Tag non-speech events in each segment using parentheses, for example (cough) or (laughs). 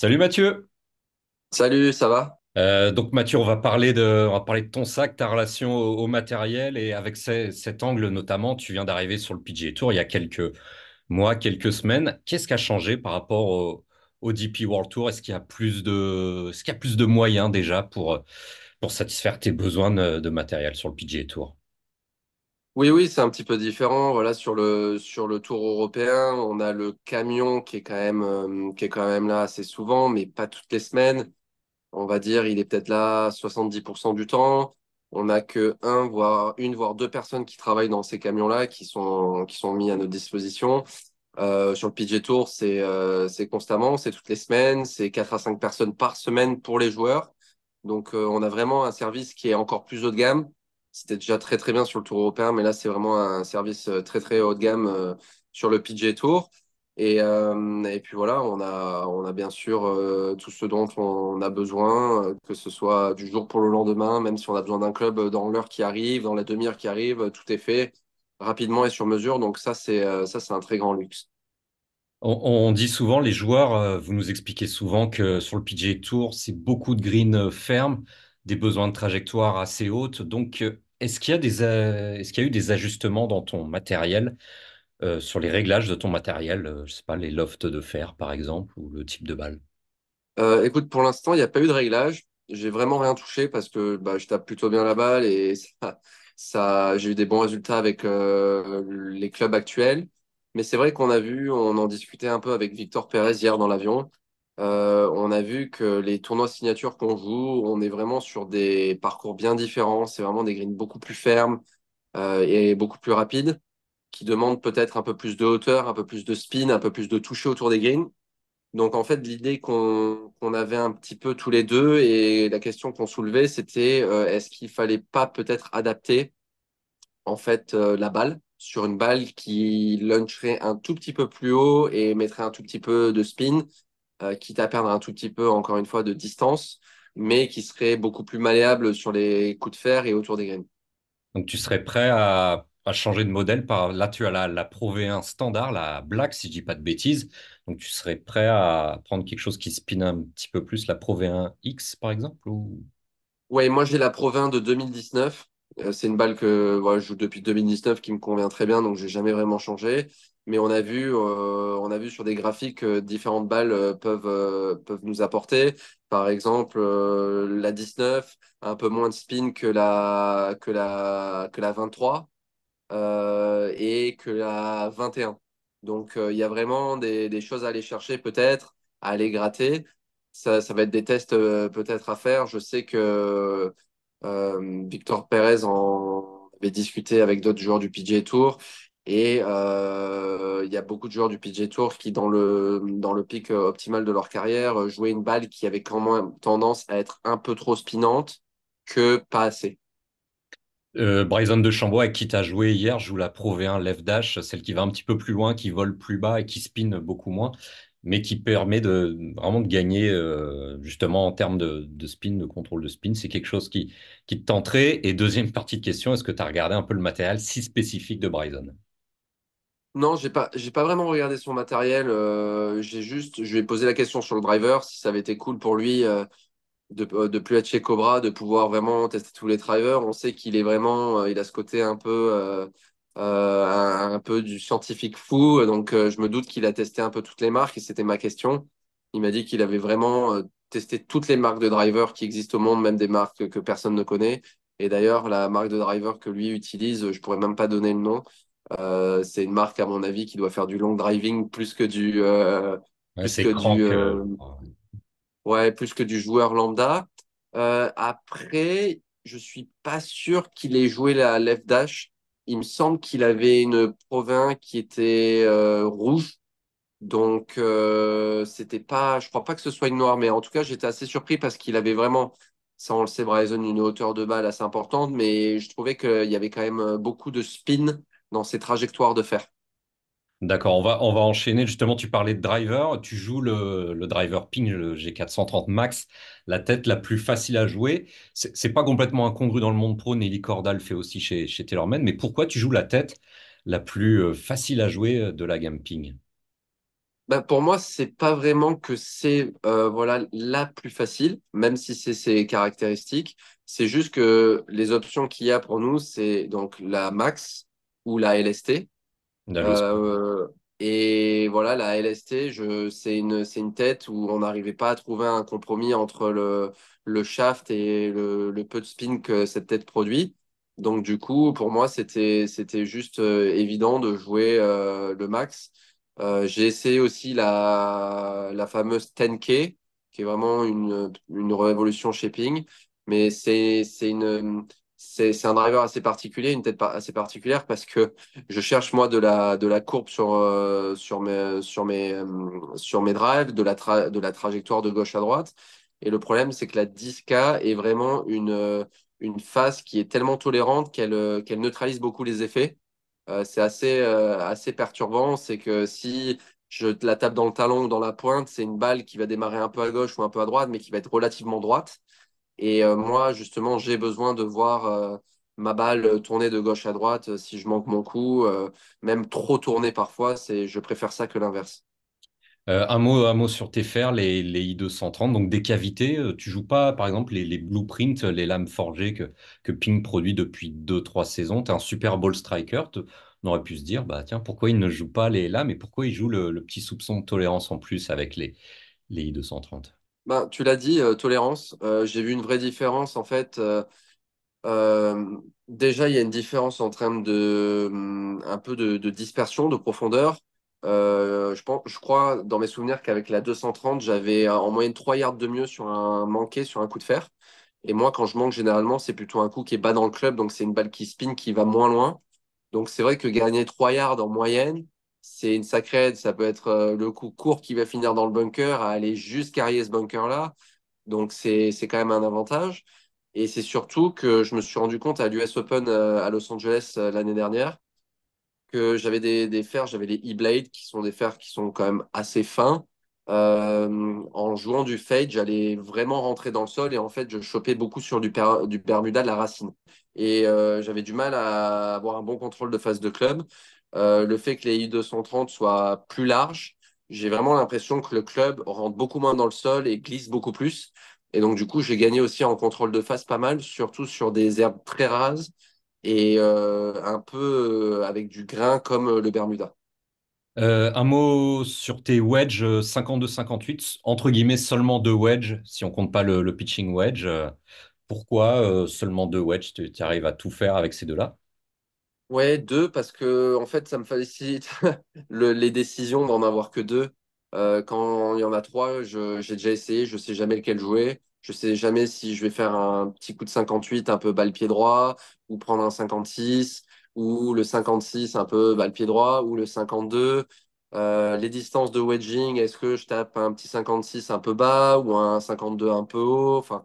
Salut Mathieu. Salut, ça va? Euh, donc Mathieu, on va parler de, on va parler de ton sac, ta relation au, matériel et avec cet angle notamment, tu viens d'arriver sur le PGA Tour il y a quelques mois, quelques semaines. Qu'est-ce qui a changé par rapport au, DP World Tour? Est-ce qu'il y a plus de, est y a plus de moyens déjà pour, pour satisfaire tes besoins de, de matériel sur le PGA Tour? Oui, oui, c'est un petit peu différent. Voilà, sur le, sur le Tour européen, on a le camion qui est quand même, euh, qui est quand même là assez souvent, mais pas toutes les semaines. On va dire, il est peut-être là 70% du temps. On n'a que un, voire une, voire deux personnes qui travaillent dans ces camions-là, qui sont, qui sont mis à notre disposition. Euh, sur le PG Tour, euh, c'est constamment, c'est toutes les semaines, c'est quatre à 5 personnes par semaine pour les joueurs. Donc, on a vraiment un service qui est encore plus haut de gamme c'était déjà très très bien sur le Tour européen, mais là c'est vraiment un service euh, très très haut de gamme euh, sur le PJ Tour. Et, euh, et, puis voilà, on a, on a bien sûr tout ce dont on a besoin, que ce soit du jour pour le lendemain, même si on a besoin d'un club dans l'heure qui arrive, dans la demi-heure qui arrive, tout est fait rapidement et sur mesure. Donc ça, c'est ça, c'est un très grand luxe. On, dit souvent, les joueurs, vous nous expliquez souvent que sur le PJ Tour, c'est beaucoup de green ferme, des besoins de trajectoire assez hautes, donc est-ce qu'il y a euh, y a eu des ajustements dans ton matériel, euh, sur les réglages de ton matériel, Je euh, je sais pas, les lofts de fer par exemple, ou le type de balle? écoute, pour l'instant, il n'y a pas eu de réglage. J'ai vraiment rien touché parce que bah, je tape plutôt bien la balle et (laughs) ça, j'ai eu des bons résultats avec les clubs actuels. Mais c'est vrai qu'on a vu, on en discutait un peu avec Victor Pérez hier dans l'avion. Euh, on a vu que les tournois signatures qu'on joue, on est vraiment sur des parcours bien différents. C'est vraiment des greens beaucoup plus fermes euh, et beaucoup plus rapides, qui demandent peut-être un peu plus de hauteur, un peu plus de spin, un peu plus de toucher autour des greens. Donc en fait, l'idée qu'on avait un petit peu tous les deux et la question qu'on soulevait, c'était euh, est-ce qu'il qu'il fallait pas peut-être adapter en fait la balle sur une balle qui luncherait un tout petit peu plus haut et mettrait un tout petit peu de spin qui euh, quitte à perdre un tout petit peu, encore une fois, de distance, mais qui serait beaucoup plus malléable sur les coups de fer et autour des graines. Donc tu serais prêt à, changer de modèle par là tu as la, la Pro V1 standard, la Black si je dis pas de bêtises. Donc tu serais prêt à prendre quelque chose qui spin un petit peu plus la Pro V1 X par exemple ou... Ouais, moi j'ai la Pro V1 de 2019 euh, c'est une balle que je joue depuis 2019 qui me convient très bien, donc j'ai jamais vraiment changé. Mais on a vu, euh, on a vu sur des graphiques que euh, différentes balles peuvent, peuvent nous apporter. Par exemple, la 19 un peu moins de spin que la, que la, que la 23 et que la 21. Donc il y a vraiment des, choses à aller chercher peut-être, à aller gratter. Ça, ça va être des tests peut-être à faire. Je sais que euh, Victor Pérez en avait discuté avec d'autres joueurs du PGA Tour. Et euh, il y a beaucoup de joueurs du PJ Tour qui, dans le, dans le pic euh, optimal de leur carrière, jouaient une balle qui avait quand même tendance à être un peu trop spinante que pas assez. Bryson de Chambois, quitte à jouer hier, joue la Pro v Left Dash, celle qui va un petit peu plus loin, qui vole plus bas et qui spinne beaucoup moins mais qui permet de vraiment de gagner euh, justement en termes de, spin, de contrôle de spin. C'est quelque chose qui, qui te tenterait. Et deuxième partie de question, est-ce que tu as regardé un peu le matériel si spécifique de Bryson non, je pas, pas vraiment regardé son matériel. Euh, j'ai juste, je lui ai posé la question sur le driver, si ça avait été cool pour lui euh, de, de plus être chez Cobra, de pouvoir vraiment tester tous les drivers. On sait qu'il est vraiment, il a ce côté un peu euh, un, peu du scientifique fou. Donc, euh, je me doute qu'il a testé un peu toutes les marques et c'était ma question. Il m'a dit qu'il avait vraiment euh, testé toutes les marques de drivers qui existent au monde, même des marques que personne ne connaît. Et d'ailleurs, la marque de driver que lui utilise, je pourrais même pas donner le nom. c'est une marque, à mon avis, qui doit faire du long driving plus que du, plus que du, ouais, plus que du joueur lambda. après, je suis pas sûr qu'il ait joué la left dash il me semble qu'il avait une province qui était euh, rouge. Donc, euh, c'était pas, je crois pas que ce soit une noire, mais en tout cas, j'étais assez surpris parce qu'il avait vraiment, ça on le sait, une hauteur de balle assez importante, mais je trouvais qu'il y avait quand même euh, beaucoup de spin dans ses trajectoires de fer. D'accord, on va, on va enchaîner. Justement, tu parlais de driver. Tu joues le, driver ping, le G430 Max, la tête la plus facile à jouer. C'est n'est pas complètement incongru dans le monde pro. Nelly Cordal fait aussi chez, chez Taylorman. Mais pourquoi tu joues la tête la plus euh, facile à jouer euh, de la gamme ping bah, pour moi, c'est pas vraiment que c'est euh, voilà la plus facile, même si c'est ses caractéristiques. C'est juste que les options qu'il y a pour nous, c'est donc la max ou la LST. Euh, et voilà, la LST, c'est une, c'est une tête où on n'arrivait pas à trouver un compromis entre le, le shaft et le, le peu de spin que cette tête produit. Donc du coup, pour moi, c'était, c'était juste euh, évident de jouer euh, le max. j'ai essayé aussi la, la fameuse 10K, qui est vraiment une, une révolution shaping. Mais c'est, c'est une, c'est un driver assez particulier, une tête assez particulière parce que je cherche moi de la, de la courbe sur, euh, sur, mes, sur, mes, euh, sur mes drives, de la, de la trajectoire de gauche à droite. Et le problème, c'est que la 10K est vraiment une, euh, une qui est tellement tolérante qu'elle neutralise beaucoup les effets. c'est assez, assez perturbant. C'est que si je la tape dans le talon ou dans la pointe, c'est une balle qui va démarrer un peu à gauche ou un peu à droite, mais qui va être relativement droite. Et euh, moi, justement, j'ai besoin de voir euh, ma balle tourner de gauche à droite euh, si je manque mon coup, même trop tourner parfois. C'est, je préfère ça que l'inverse. un, mot, sur tes fers, les, I230, donc des cavités. Tu joues pas, par exemple, les, blueprints, les lames forgées que, que Ping produit depuis deux, trois saisons. Tu es un super ball striker. On aurait pu se dire, bah tiens, pourquoi il ne joue pas les lames et pourquoi il joue le, le petit soupçon de tolérance en plus avec les, les I230 ben, tu l'as dit, euh, tolérance. Euh, j'ai vu une vraie différence. En fait, euh, déjà, il y a une différence en termes de mm, un peu de, dispersion, de profondeur. je, pense, je crois, dans mes souvenirs, qu'avec la 230, j'avais en moyenne 3 yards de mieux sur un manqué, sur un coup de fer. Et moi, quand je manque, généralement, c'est plutôt un coup qui est bas dans le club. Donc, c'est une balle qui spin, qui va moins loin. Donc, c'est vrai que gagner 3 yards en moyenne, c'est une sacrée aide. Ça peut être euh, le coup court qui va finir dans le bunker à aller jusqu'arrière ce bunker-là. Donc, c'est quand même un avantage. Et c'est surtout que je me suis rendu compte à l'US Open euh, à Los Angeles euh, l'année dernière que j'avais des, des, fers, j'avais les E-Blade qui sont des fers qui sont quand même assez fins. en jouant du fade, j'allais vraiment rentrer dans le sol et en fait, je chopais beaucoup sur du, du Bermuda de la racine. Et j'avais du mal à avoir un bon contrôle de phase de club. Euh, le fait que les I230 soient plus larges, j'ai vraiment l'impression que le club rentre beaucoup moins dans le sol et glisse beaucoup plus. Et donc, du coup, j'ai gagné aussi en contrôle de face pas mal, surtout sur des herbes très rases et euh, un peu euh, avec du grain comme le Bermuda. un mot sur tes wedges 52-58, entre guillemets seulement deux wedges, si on compte pas le, pitching wedge. Pourquoi seulement deux wedges Tu arrives à tout faire avec ces deux-là Ouais, deux, parce que en fait, ça me facilite (laughs) les décisions d'en avoir que deux. Euh, quand il y en a trois, j'ai déjà essayé, je sais jamais lequel jouer. Je sais jamais si je vais faire un petit coup de 58 un peu bas pied droit, ou prendre un 56, ou le 56 un peu bas pied droit, ou le 52. Euh, les distances de wedging, est-ce que je tape un petit 56 un peu bas, ou un 52 un peu haut? Enfin,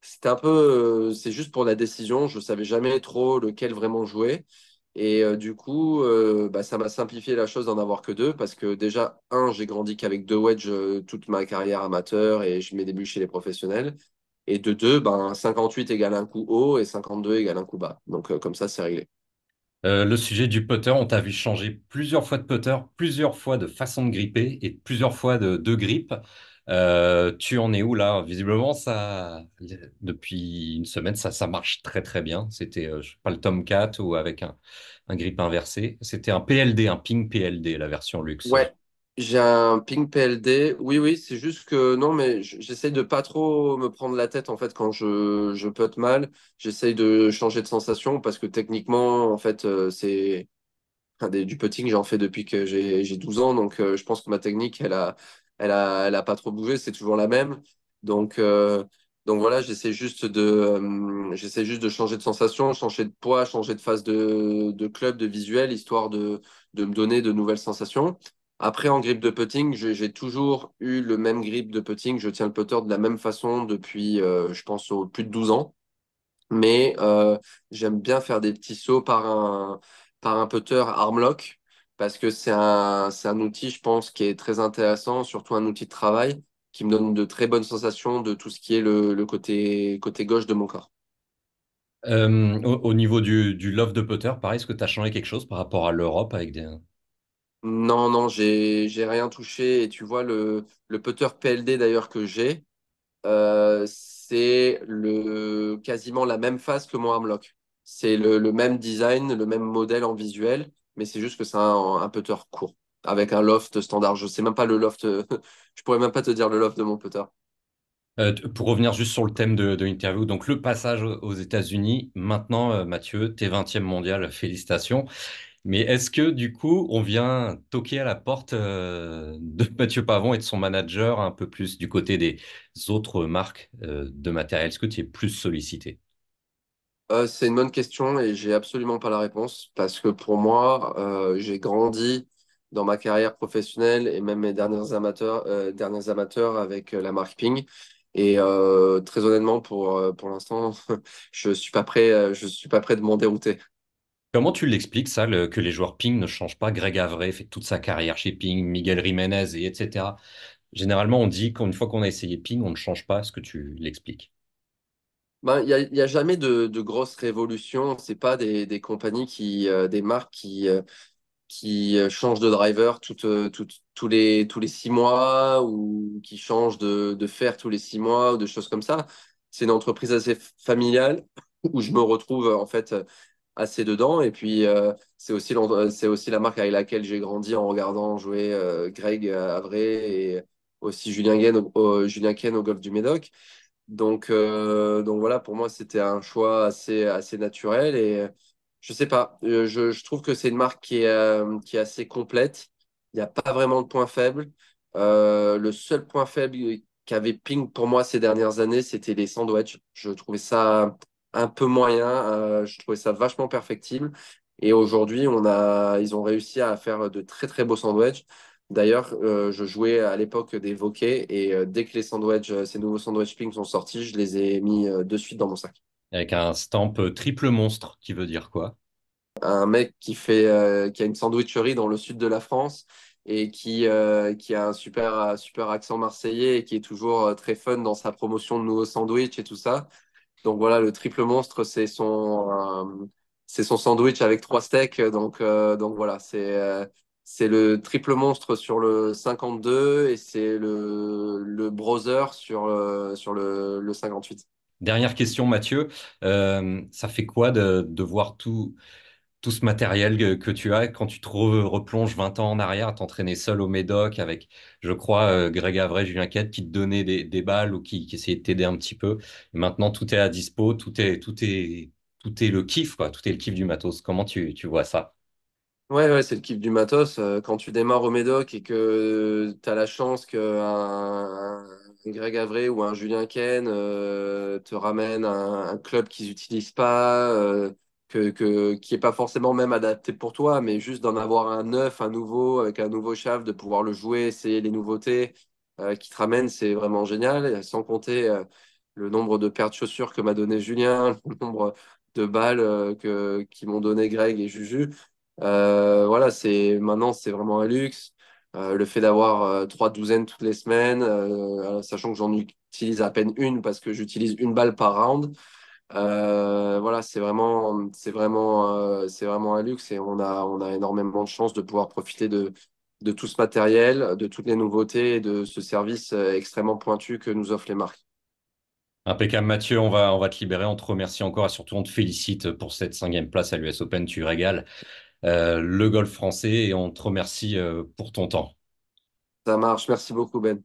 c'était un peu, euh, c'est juste pour la décision. Je ne savais jamais trop lequel vraiment jouer. Et euh, du coup, euh, bah, ça m'a simplifié la chose d'en avoir que deux parce que déjà, un, j'ai grandi qu'avec deux wedges toute ma carrière amateur et je des débuts chez les professionnels. Et de deux, ben, 58 égale un coup haut et 52 égale un coup bas. Donc comme ça, c'est réglé. le sujet du putter, on t'a vu changer plusieurs fois de putter, plusieurs fois de façon de gripper et plusieurs fois de, de grippe. Euh, tu en es où là Visiblement, ça, depuis une semaine, ça, marche très très bien. C'était euh, sais pas le Tomcat ou avec un, un grip inversé. C'était un PLD, un ping PLD, la version luxe. Ouais, j'ai un ping PLD. Oui, oui, c'est juste que non, mais j'essaye de pas trop me prendre la tête en fait quand je, je pote mal. J'essaye de changer de sensation parce que techniquement, en fait, euh, c'est du putting, j'en fais depuis que j'ai 12 ans, donc euh, je pense que ma technique, elle a, elle elle a pas trop bougé, c'est toujours la même. Donc, euh, donc voilà, j'essaie juste de, euh, j'essaie juste de changer de sensation, changer de poids, changer de phase de, club, de visuel, histoire de, de, me donner de nouvelles sensations. Après, en grip de putting, j'ai toujours eu le même grip de putting. Je tiens le putter de la même façon depuis, je pense, plus de 12 ans. Mais j'aime bien faire des petits sauts par un, par un putter armlock parce que c'est un, un, outil, je pense, qui est très intéressant, surtout un outil de travail qui me donne de très bonnes sensations de tout ce qui est le, côté, côté gauche de mon corps. Euh, au, niveau du, love de putter, pareil, est-ce que tu as changé quelque chose par rapport à l'Europe avec des... Non, non, j'ai rien touché. Et tu vois, le, le putter PLD d'ailleurs que j'ai, euh, c'est quasiment la même face que mon armlock c'est le, même design, le même modèle en visuel, mais c'est juste que c'est un, putter court, avec un loft standard. Je sais même pas le loft, (laughs) je pourrais même pas te dire le loft de mon putter. Euh, pour revenir juste sur le thème de, l'interview, donc le passage aux États-Unis, maintenant euh, Mathieu, t'es 20e mondial, félicitations. Mais est-ce que du coup, on vient toquer à la porte euh, de (laughs) Mathieu Pavon et de son manager un peu plus du côté des autres marques de matériel Est-ce que tu es plus sollicité euh, c'est une bonne question et j'ai absolument pas la réponse parce que pour moi, euh, j'ai grandi dans ma carrière professionnelle et même mes amateurs, euh, derniers amateurs avec la marque Ping. Et très honnêtement, pour, pour l'instant, (laughs) je suis pas prêt, je suis pas prêt de m'en dérouter. Comment tu l'expliques ça, que les joueurs Ping ne changent pas Greg Avray fait toute sa carrière chez Ping, Miguel Jiménez etc. Généralement, on dit qu'une fois qu'on a essayé Ping, on ne change pas. Est-ce que tu l'expliques ben, il n'y a, y a, jamais de, de grosse révolution. Ce pas des, des, compagnies, qui, euh, des marques qui, euh, qui euh, changent de driver tous, les, tous les six mois ou qui changent de, de fer tous les six mois ou de choses comme ça. C'est une entreprise assez familiale (laughs) où je me retrouve en fait assez dedans. Et puis, c'est aussi, c'est aussi la marque avec laquelle j'ai grandi en regardant jouer Greg Avray et aussi Julien, Julien Ken au golf du Médoc. Donc, euh, donc voilà, pour moi, c'était un choix assez, assez naturel. Et euh, je ne sais pas, euh, je, trouve que c'est une marque qui est, assez complète. Il n'y a pas vraiment de point faible. le seul point faible qu'avait Ping pour moi ces dernières années, c'était les sandwichs. Je trouvais ça un peu moyen. je trouvais ça vachement perfectible. Et aujourd'hui, on a, ils ont réussi à faire de très, très beaux sandwichs. D'ailleurs, euh, je jouais à l'époque des Vokés et euh, dès que les sandwichs, euh, ces nouveaux sandwich pings sont sortis, je les ai mis de suite dans mon sac. Avec un stamp triple monstre, qui veut dire quoi Un mec qui, fait, qui a une sandwicherie dans le sud de la France et qui, qui a un super, super accent marseillais et qui est toujours très fun dans sa promotion de nouveaux sandwiches et tout ça. Donc voilà, le triple monstre, c'est son, c'est son sandwich avec trois steaks. Donc, donc voilà, c'est c'est le triple monstre sur le 52 et c'est le, le browser sur, euh, sur le, 58. Dernière question, Mathieu. Euh, ça fait quoi de, voir tout, ce matériel que, tu as quand tu te replonges 20 ans en arrière, t'entraîner seul au Médoc avec, je crois, euh, Greg Avray, Julien Quête qui te donnait des, des balles ou qui, essayait de t'aider un petit peu. maintenant, tout est à dispo, tout est, tout est, tout est le kiff, quoi. Tout est le kiff du matos. Comment tu vois ça Ouais, c'est le kiff du matos. Euh, quand tu démarres au Médoc et que tu as la chance qu'un Greg Avray ou un Julien Ken euh, te ramène un, club qu'ils n'utilisent pas, euh, que, qui n'est pas forcément même adapté pour toi, mais juste d'en avoir un neuf, un nouveau, avec un nouveau chave, de pouvoir le jouer, essayer les nouveautés qui te ramènent, c'est vraiment génial. Sans compter le nombre de paires de chaussures que m'a donné Julien, (laughs) le nombre de balles qu'ils que, qui m'ont donné Greg et Juju. Euh, voilà, c'est maintenant c'est vraiment un luxe. Euh, le fait d'avoir euh, trois douzaines toutes les semaines, sachant que j'en utilise à peine une parce que j'utilise une balle par round. voilà, c'est vraiment, c'est vraiment, c'est vraiment un luxe et on a, on a énormément de chance de pouvoir profiter de, de tout ce matériel, de toutes les nouveautés et de ce service extrêmement pointu que nous offrent les marques. Impeccable Mathieu, on va, on va te libérer, on te remercie encore et surtout on te félicite pour cette cinquième place à l'US Open, tu régales. Euh, le golf français et on te remercie euh, pour ton temps. Ça marche, merci beaucoup Ben.